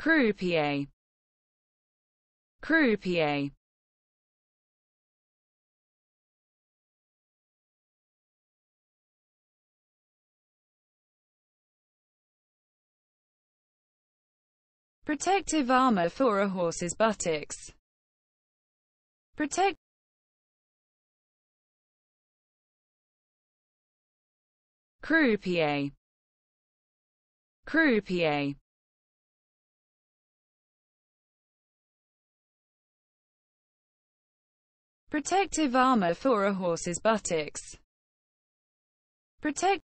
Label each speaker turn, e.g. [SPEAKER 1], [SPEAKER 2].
[SPEAKER 1] croupier croupier protective armor for a horse's buttocks protect croupier croupier Protective armor for a horse's buttocks. Protect